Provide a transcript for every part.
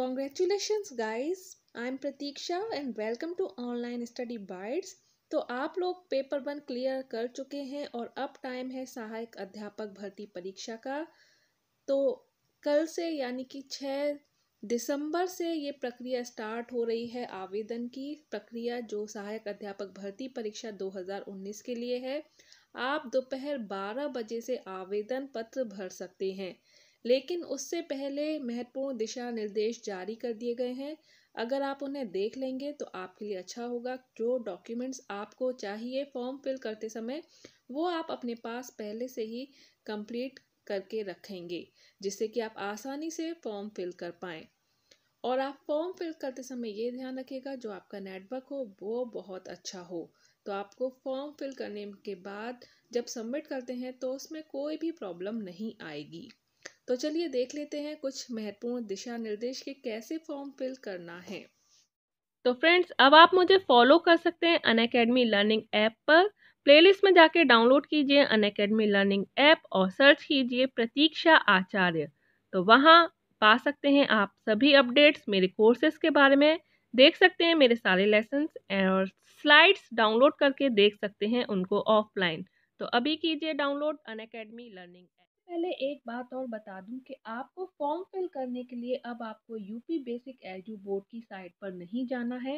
congratulations guys I am Pratiksha and welcome to online study bytes तो आप लोग paper one clear कर चुके हैं और अब टाइम है सहायक अध्यापक भर्ती परीक्षा का तो कल से यानी कि छः दिसंबर से ये प्रक्रिया स्टार्ट हो रही है आवेदन की प्रक्रिया जो सहायक अध्यापक भर्ती परीक्षा 2019 के लिए है आप दोपहर 12 बजे से आवेदन पत्र भर सकते हैं लेकिन उससे पहले महत्वपूर्ण दिशा निर्देश जारी कर दिए गए हैं अगर आप उन्हें देख लेंगे तो आपके लिए अच्छा होगा जो डॉक्यूमेंट्स आपको चाहिए फॉर्म फिल करते समय वो आप अपने पास पहले से ही कंप्लीट करके रखेंगे जिससे कि आप आसानी से फॉर्म फिल कर पाएँ और आप फॉर्म फिल करते समय ये ध्यान रखिएगा जो आपका नेटवर्क हो वो बहुत अच्छा हो तो आपको फॉर्म फिल करने के बाद जब सबमिट करते हैं तो उसमें कोई भी प्रॉब्लम नहीं आएगी तो चलिए देख लेते हैं कुछ महत्वपूर्ण दिशा निर्देश के कैसे फॉर्म फिल करना है तो फ्रेंड्स अब आप मुझे फॉलो कर सकते हैं अन अकेडमी लर्निंग ऐप पर प्लेलिस्ट में जाके डाउनलोड कीजिए अन अकेडमी लर्निंग ऐप और सर्च कीजिए प्रतीक्षा आचार्य तो वहाँ पा सकते हैं आप सभी अपडेट्स मेरे कोर्सेज के बारे में देख सकते हैं मेरे सारे लेसन और स्लाइड्स डाउनलोड करके देख सकते हैं उनको ऑफलाइन तो अभी कीजिए डाउनलोड अन लर्निंग ऐप पहले एक बात और बता दूं कि आपको फॉर्म फिल करने के लिए अब आपको यूपी बेसिक एजू बोर्ड की साइट पर नहीं जाना है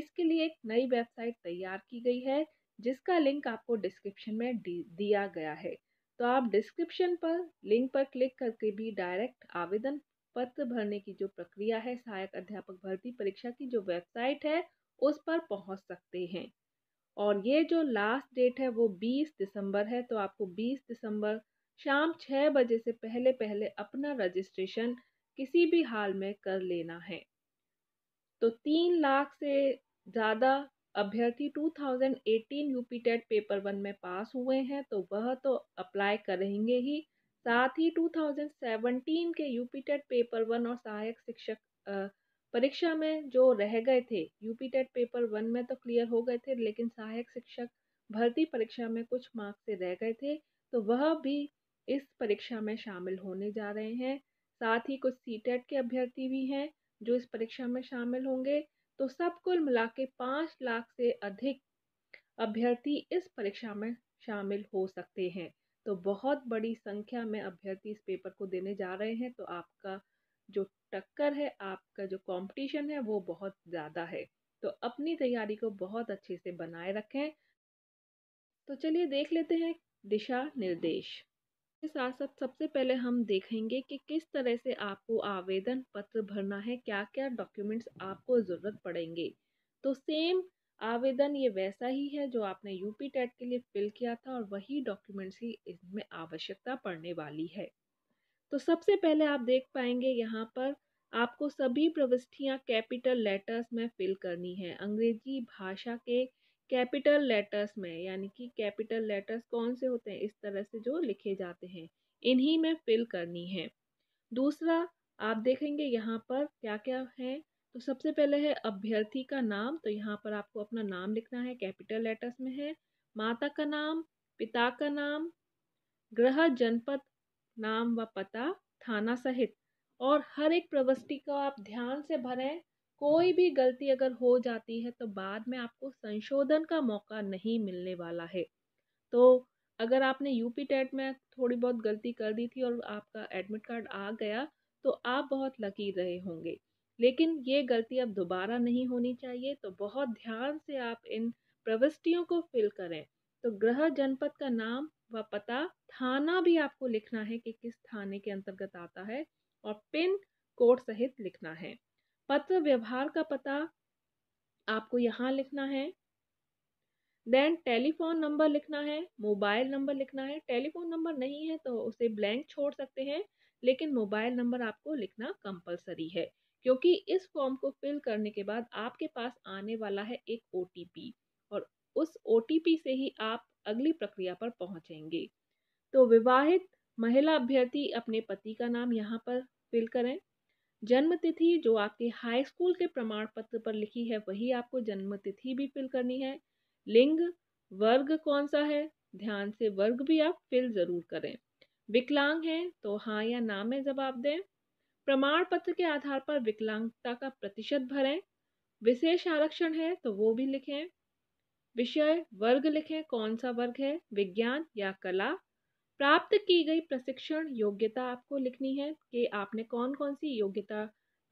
इसके लिए एक नई वेबसाइट तैयार की गई है जिसका लिंक आपको डिस्क्रिप्शन में दिया गया है तो आप डिस्क्रिप्शन पर लिंक पर क्लिक करके भी डायरेक्ट आवेदन पत्र भरने की जो प्रक्रिया है सहायक अध्यापक भर्ती परीक्षा की जो वेबसाइट है उस पर पहुंच सकते हैं और ये जो लास्ट डेट है वो 20 दिसंबर है तो आपको 20 दिसंबर शाम छः बजे से पहले पहले अपना रजिस्ट्रेशन किसी भी हाल में कर लेना है तो तीन लाख से ज़्यादा अभ्यर्थी 2018 यूपी टेट पेपर वन में पास हुए हैं तो वह तो अप्लाई करेंगे ही साथ ही 2017 के यूपी टेट पेपर वन और सहायक शिक्षक परीक्षा में जो रह गए थे यूपी टेट पेपर वन में तो क्लियर हो गए थे लेकिन सहायक शिक्षक भर्ती परीक्षा में कुछ मार्क्स से रह गए थे तो वह भी इस परीक्षा में शामिल होने जा रहे हैं साथ ही कुछ सी e के अभ्यर्थी भी हैं जो इस परीक्षा में शामिल होंगे तो सब कुल मिला के पाँच लाख से अधिक अभ्यर्थी इस परीक्षा में शामिल हो सकते हैं तो बहुत बड़ी संख्या में अभ्यर्थी इस पेपर को देने जा रहे हैं तो आपका जो टक्कर है आपका जो कंपटीशन है वो बहुत ज़्यादा है तो अपनी तैयारी को बहुत अच्छे से बनाए रखें तो चलिए देख लेते हैं दिशा निर्देश इसके साथ साथ सबसे पहले हम देखेंगे कि किस तरह से आपको आवेदन पत्र भरना है क्या क्या डॉक्यूमेंट्स आपको ज़रूरत पड़ेंगे तो सेम आवेदन ये वैसा ही है जो आपने यूपी टेट के लिए फिल किया था और वही डॉक्यूमेंट्स ही इसमें आवश्यकता पड़ने वाली है तो सबसे पहले आप देख पाएंगे यहाँ पर आपको सभी प्रविष्टियाँ कैपिटल लेटर्स में फिल करनी है अंग्रेजी भाषा के कैपिटल लेटर्स में यानी कि कैपिटल लेटर्स कौन से होते हैं इस तरह से जो लिखे जाते हैं इन्हीं में फिल करनी है दूसरा आप देखेंगे यहाँ पर क्या क्या है तो सबसे पहले है अभ्यर्थी का नाम तो यहाँ पर आपको अपना नाम लिखना है कैपिटल लेटर्स में है माता का नाम पिता का नाम ग्रह जनपद नाम व पता थाना सहित और हर एक प्रवृष्टि को आप ध्यान से भरें कोई भी गलती अगर हो जाती है तो बाद में आपको संशोधन का मौका नहीं मिलने वाला है तो अगर आपने यूपी टेट में थोड़ी बहुत गलती कर दी थी और आपका एडमिट कार्ड आ गया तो आप बहुत लकी रहे होंगे लेकिन ये गलती अब दोबारा नहीं होनी चाहिए तो बहुत ध्यान से आप इन प्रविष्टियों को फिल करें तो ग्रह जनपद का नाम व पता थाना भी आपको लिखना है कि किस थाने के अंतर्गत आता है और पिन कोड सहित लिखना है पत्र व्यवहार का पता आपको यहाँ लिखना है देन टेलीफोन नंबर लिखना है मोबाइल नंबर लिखना है टेलीफोन नंबर नहीं है तो उसे ब्लैंक छोड़ सकते हैं लेकिन मोबाइल नंबर आपको लिखना कंपलसरी है क्योंकि इस फॉर्म को फिल करने के बाद आपके पास आने वाला है एक ओ और उस ओ से ही आप अगली प्रक्रिया पर पहुंचेंगे तो विवाहित महिला अभ्यर्थी अपने पति का नाम यहाँ पर फिल करें जन्म तिथि जो आपके हाई स्कूल के प्रमाण पत्र पर लिखी है वही आपको जन्म तिथि भी फिल करनी है लिंग वर्ग कौन सा है ध्यान से वर्ग भी आप फिल ज़रूर करें विकलांग हैं तो हाँ या ना में जवाब दें प्रमाण पत्र के आधार पर विकलांगता का प्रतिशत भरें विशेष आरक्षण है तो वो भी लिखें विषय वर्ग लिखें कौन सा वर्ग है विज्ञान या कला प्राप्त की गई प्रशिक्षण योग्यता आपको लिखनी है कि आपने कौन कौन सी योग्यता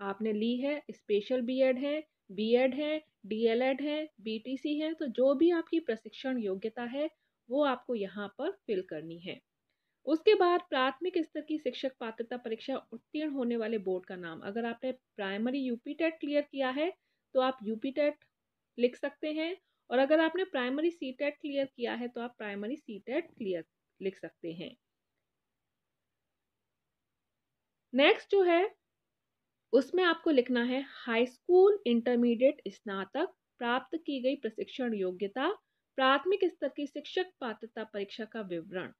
आपने ली है स्पेशल बीएड है बीएड है डीएलएड है बीटीसी है तो जो भी आपकी प्रशिक्षण योग्यता है वो आपको यहाँ पर फिल करनी है उसके बाद प्राथमिक स्तर की शिक्षक पात्रता परीक्षा उत्तीर्ण होने वाले बोर्ड का नाम अगर आपने प्राइमरी यूपी टेट क्लियर किया है तो आप यूपी टेट लिख सकते हैं और अगर आपने प्राइमरी सी टेट क्लियर किया है तो आप प्राइमरी सी टेट क्लियर लिख सकते हैं नेक्स्ट जो है उसमें आपको लिखना है हाई स्कूल इंटरमीडिएट स्नातक प्राप्त की गई प्रशिक्षण योग्यता प्राथमिक स्तर की शिक्षक पात्रता परीक्षा का विवरण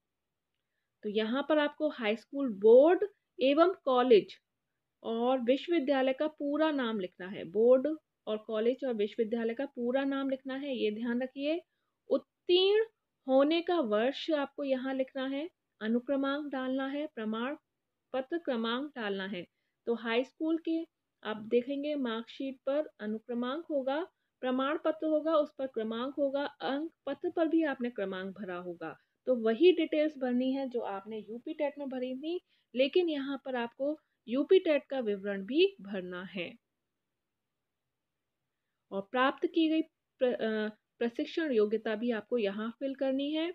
तो यहाँ पर आपको हाई स्कूल बोर्ड एवं कॉलेज और विश्वविद्यालय का पूरा नाम लिखना है बोर्ड और कॉलेज और विश्वविद्यालय का पूरा नाम लिखना है ये ध्यान रखिए उत्तीर्ण होने का वर्ष आपको यहाँ लिखना है अनुक्रमांक डालना है प्रमाण पत्र क्रमांक डालना है तो हाई स्कूल के आप देखेंगे मार्कशीट पर अनुक्रमांक होगा प्रमाण पत्र होगा उस पर क्रमांक होगा अंक पत्र पर भी आपने क्रमांक भरा होगा तो वही डिटेल्स भरनी है जो आपने यूपी टेट में भरी थी लेकिन यहाँ पर आपको यूपी टेट का विवरण भी भरना है और प्राप्त की गई प्रशिक्षण योग्यता भी आपको यहाँ फिल करनी है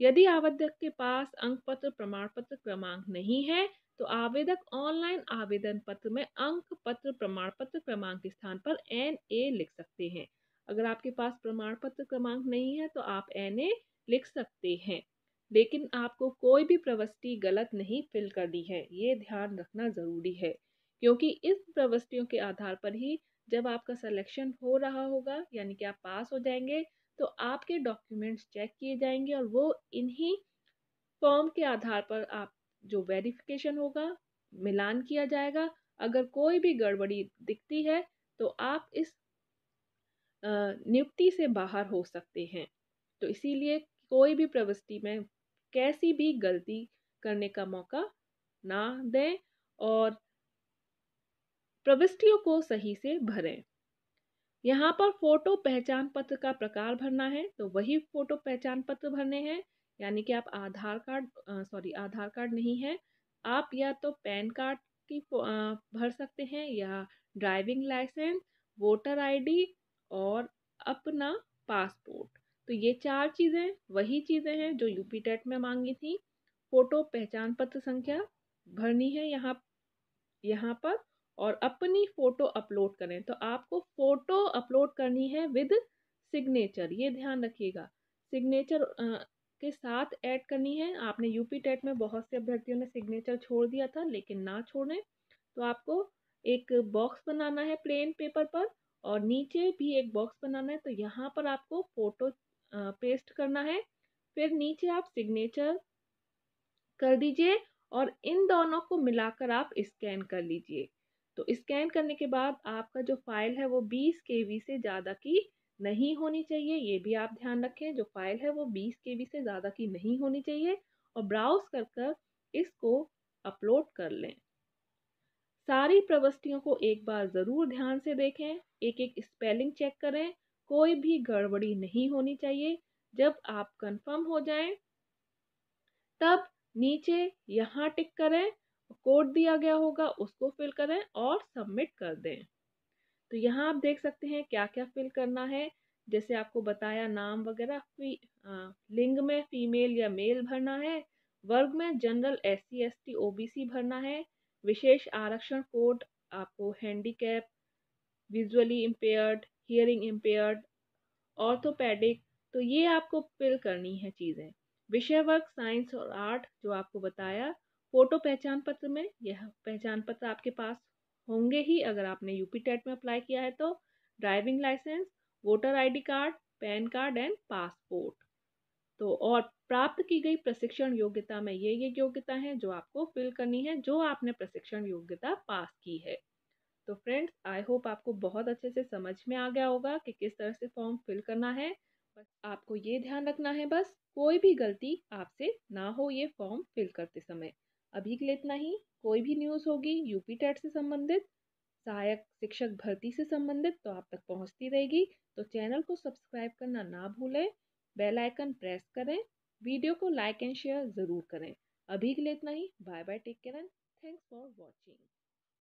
यदि आवेदक के पास अंक पत्र प्रमाण पत्र क्रमांक नहीं है तो आवेदक ऑनलाइन आवेदन पत्र में अंक पत्र प्रमाण पत्र क्रमांक के स्थान पर एन ए लिख सकते हैं अगर आपके पास प्रमाण पत्र क्रमांक नहीं है तो आप एन ए लिख सकते हैं लेकिन आपको कोई भी प्रवृत्ति गलत नहीं फिल करनी है ये ध्यान रखना ज़रूरी है क्योंकि इस प्रवृत्तियों के आधार पर ही जब आपका सिलेक्शन हो रहा होगा यानी कि आप पास हो जाएंगे तो आपके डॉक्यूमेंट्स चेक किए जाएंगे और वो इन्हीं फॉर्म के आधार पर आप जो वेरिफिकेशन होगा मिलान किया जाएगा अगर कोई भी गड़बड़ी दिखती है तो आप इस नियुक्ति से बाहर हो सकते हैं तो इसीलिए कोई भी प्रवृत्ति में कैसी भी गलती करने का मौका ना दें और प्रविष्टियों को सही से भरें यहाँ पर फोटो पहचान पत्र का प्रकार भरना है तो वही फोटो पहचान पत्र भरने हैं यानी कि आप Aadhaar card sorry Aadhaar card नहीं है आप या तो पैन कार्ड की आ, भर सकते हैं या ड्राइविंग लाइसेंस वोटर आईडी और अपना पासपोर्ट तो ये चार चीज़ें वही चीज़ें हैं जो यूपी टेट में मांगी थी फोटो पहचान पत्र संख्या भरनी है यहाँ यहाँ पर और अपनी फ़ोटो अपलोड करें तो आपको फ़ोटो अपलोड करनी है विद सिग्नेचर ये ध्यान रखिएगा सिग्नेचर के साथ ऐड करनी है आपने यूपी टेट में बहुत से अभ्यर्थियों ने सिग्नेचर छोड़ दिया था लेकिन ना छोड़ें तो आपको एक बॉक्स बनाना है प्लेन पेपर पर और नीचे भी एक बॉक्स बनाना है तो यहाँ पर आपको फ़ोटो पेस्ट करना है फिर नीचे आप सिग्नेचर कर दीजिए और इन दोनों को मिलाकर आप स्कैन कर लीजिए तो स्कैन करने के बाद आपका जो फाइल है वो 20 के से ज़्यादा की नहीं होनी चाहिए ये भी आप ध्यान रखें जो फाइल है वो 20 के से ज़्यादा की नहीं होनी चाहिए और ब्राउज कर कर इसको अपलोड कर लें सारी प्रवस्तियों को एक बार ज़रूर ध्यान से देखें एक एक स्पेलिंग चेक करें कोई भी गड़बड़ी नहीं होनी चाहिए जब आप कन्फर्म हो जाए तब नीचे यहाँ टिक करें कोड दिया गया होगा उसको फिल करें और सबमिट कर दें तो यहाँ आप देख सकते हैं क्या क्या फिल करना है जैसे आपको बताया नाम वगैरह फी लिंग में फीमेल या मेल भरना है वर्ग में general S C S T O B C भरना है विशेष आरक्षण कोड आपको handicap visually impaired hearing impaired orthopaedic तो ये आपको फिल करनी है चीज़ें विषय वर्ग साइंस और आर्ट जो आपको बताया फोटो पहचान पत्र में यह पहचान पत्र आपके पास होंगे ही अगर आपने यूपी टेट में अप्लाई किया है तो driving licence voter ID card PAN card and passport तो और प्राप्त की गई प्रशिक्षण योग्यता में ये ये योग्यता है जो आपको फिल करनी है जो आपने प्रशिक्षण योग्यता पास की है तो फ्रेंड्स आई होप आपको बहुत अच्छे से समझ में आ गया होगा कि किस तरह से फॉर्म फिल करना है बस आपको ये ध्यान रखना है बस कोई भी गलती आपसे ना हो ये फॉर्म फिल करते समय अभी के लिए इतना ही कोई भी न्यूज़ होगी यूपी टेट से संबंधित सहायक शिक्षक भर्ती से संबंधित तो आप तक पहुंचती रहेगी तो चैनल को सब्सक्राइब करना ना भूलें बेल आइकन प्रेस करें वीडियो को लाइक एंड शेयर ज़रूर करें अभी के लिए इतना ही bye bye take care and thanks for watching